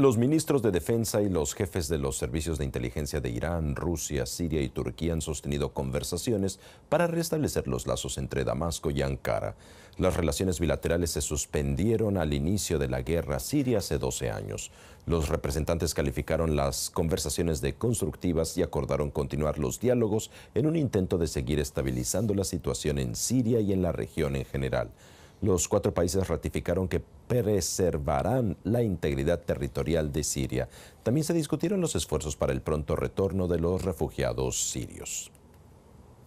Los ministros de Defensa y los jefes de los servicios de inteligencia de Irán, Rusia, Siria y Turquía han sostenido conversaciones para restablecer los lazos entre Damasco y Ankara. Las relaciones bilaterales se suspendieron al inicio de la guerra siria hace 12 años. Los representantes calificaron las conversaciones de constructivas y acordaron continuar los diálogos en un intento de seguir estabilizando la situación en Siria y en la región en general. Los cuatro países ratificaron que preservarán la integridad territorial de Siria. También se discutieron los esfuerzos para el pronto retorno de los refugiados sirios.